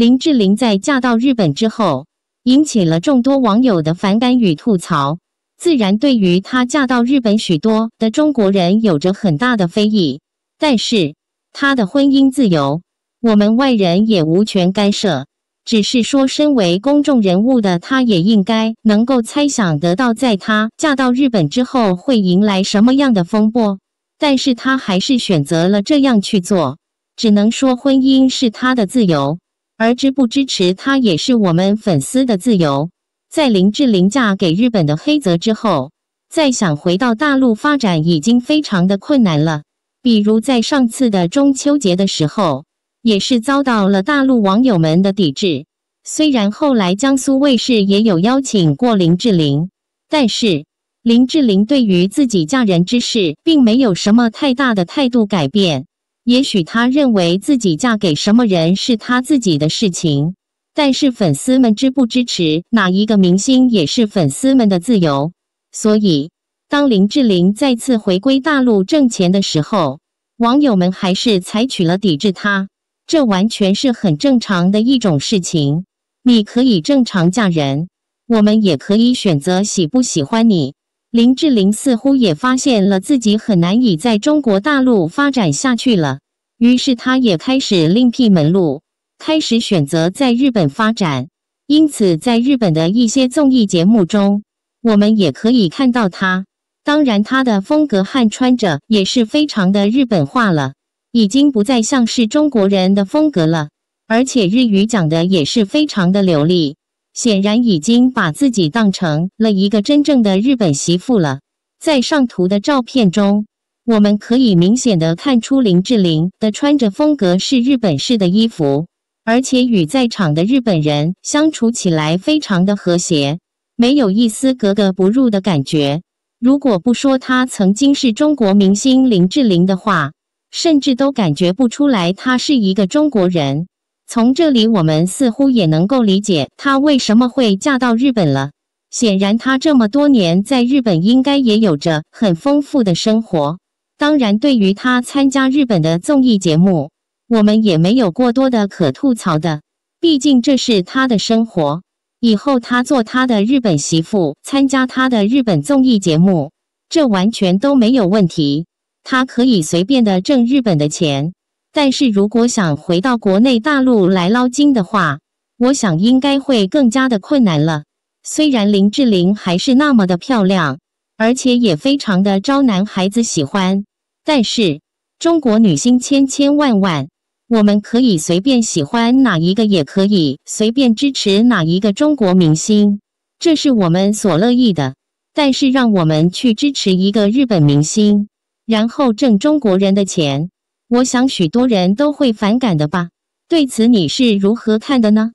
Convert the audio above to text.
林志玲在嫁到日本之后，引起了众多网友的反感与吐槽，自然对于她嫁到日本，许多的中国人有着很大的非议。但是她的婚姻自由，我们外人也无权干涉。只是说，身为公众人物的她，也应该能够猜想得到，在她嫁到日本之后会迎来什么样的风波。但是她还是选择了这样去做，只能说婚姻是她的自由。而支不支持她也是我们粉丝的自由。在林志玲嫁给日本的黑泽之后，再想回到大陆发展已经非常的困难了。比如在上次的中秋节的时候，也是遭到了大陆网友们的抵制。虽然后来江苏卫视也有邀请过林志玲，但是林志玲对于自己嫁人之事并没有什么太大的态度改变。也许他认为自己嫁给什么人是他自己的事情，但是粉丝们支不支持哪一个明星也是粉丝们的自由。所以，当林志玲再次回归大陆挣钱的时候，网友们还是采取了抵制她，这完全是很正常的一种事情。你可以正常嫁人，我们也可以选择喜不喜欢你。林志玲似乎也发现了自己很难以在中国大陆发展下去了，于是她也开始另辟门路，开始选择在日本发展。因此，在日本的一些综艺节目中，我们也可以看到她。当然，她的风格和穿着也是非常的日本化了，已经不再像是中国人的风格了，而且日语讲的也是非常的流利。显然已经把自己当成了一个真正的日本媳妇了。在上图的照片中，我们可以明显的看出林志玲的穿着风格是日本式的衣服，而且与在场的日本人相处起来非常的和谐，没有一丝格格不入的感觉。如果不说她曾经是中国明星林志玲的话，甚至都感觉不出来她是一个中国人。从这里，我们似乎也能够理解她为什么会嫁到日本了。显然，她这么多年在日本应该也有着很丰富的生活。当然，对于她参加日本的综艺节目，我们也没有过多的可吐槽的。毕竟这是她的生活。以后她做她的日本媳妇，参加她的日本综艺节目，这完全都没有问题。她可以随便的挣日本的钱。但是如果想回到国内大陆来捞金的话，我想应该会更加的困难了。虽然林志玲还是那么的漂亮，而且也非常的招男孩子喜欢，但是中国女星千千万万，我们可以随便喜欢哪一个，也可以随便支持哪一个中国明星，这是我们所乐意的。但是让我们去支持一个日本明星，然后挣中国人的钱。我想，许多人都会反感的吧？对此，你是如何看的呢？